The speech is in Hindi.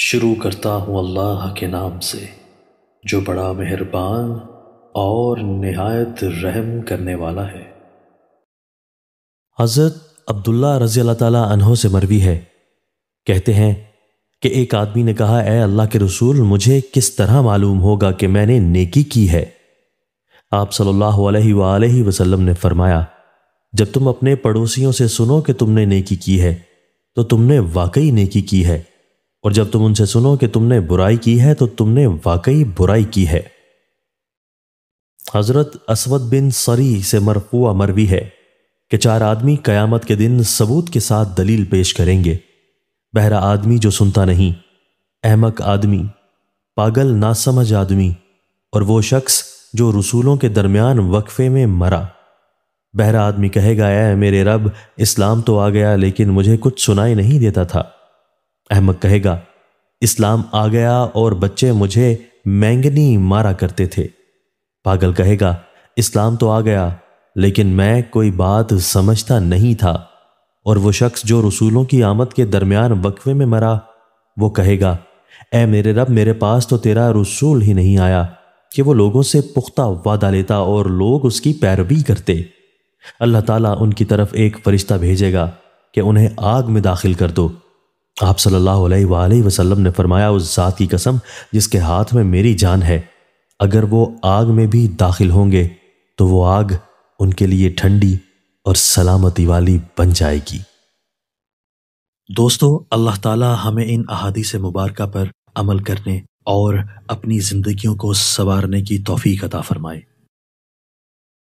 शुरू करता हूँ अल्लाह के नाम से जो बड़ा मेहरबान और नहायत रहम करने वाला है हज़रत अब्दुल्ला रज़ी अल्लाह अनहों से मरवी है कहते हैं कि एक आदमी ने कहा ए अल्लाह के रसूल मुझे किस तरह मालूम होगा कि मैंने नेकी की है आप सल्लल्लाहु अलैहि वसल्लम ने फरमाया जब तुम अपने पड़ोसियों से सुनो कि तुमने नेकी की है तो तुमने वाकई नेकी की है और जब तुम उनसे सुनो कि तुमने बुराई की है तो तुमने वाकई बुराई की है हजरत असवद बिन सरी से मरफुआ मरवी है कि चार आदमी कयामत के दिन सबूत के साथ दलील पेश करेंगे बहरा आदमी जो सुनता नहीं अहमक आदमी पागल नासमझ आदमी और वो शख्स जो रसूलों के दरमियान वक्फे में मरा बहरा आदमी कहेगा ऐ मेरे रब इस्लाम तो आ गया लेकिन मुझे कुछ सुनाई नहीं देता था अहमद कहेगा इस्लाम आ गया और बच्चे मुझे मैंगनी मारा करते थे पागल कहेगा इस्लाम तो आ गया लेकिन मैं कोई बात समझता नहीं था और वो शख्स जो रसूलों की आमद के दरमियान वक्फे में मरा वो कहेगा ए मेरे रब मेरे पास तो तेरा रसूल ही नहीं आया कि वो लोगों से पुख्ता वादा लेता और लोग उसकी पैरवी करते अल्लाह ताला उनकी तरफ एक फरिश्ता भेजेगा कि उन्हें आग में दाखिल कर दो आप सल्लल्लाहु अलैहि वसल्लम ने फरमाया उस ज़ात की कसम जिसके हाथ में मेरी जान है अगर वो आग में भी दाखिल होंगे तो वो आग उनके लिए ठंडी और सलामती वाली बन जाएगी दोस्तों अल्लाह ताला हमें इन अहादी से मुबारक पर अमल करने और अपनी ज़िंदगियों को संवारने की तोफ़ी अता फ़रमाए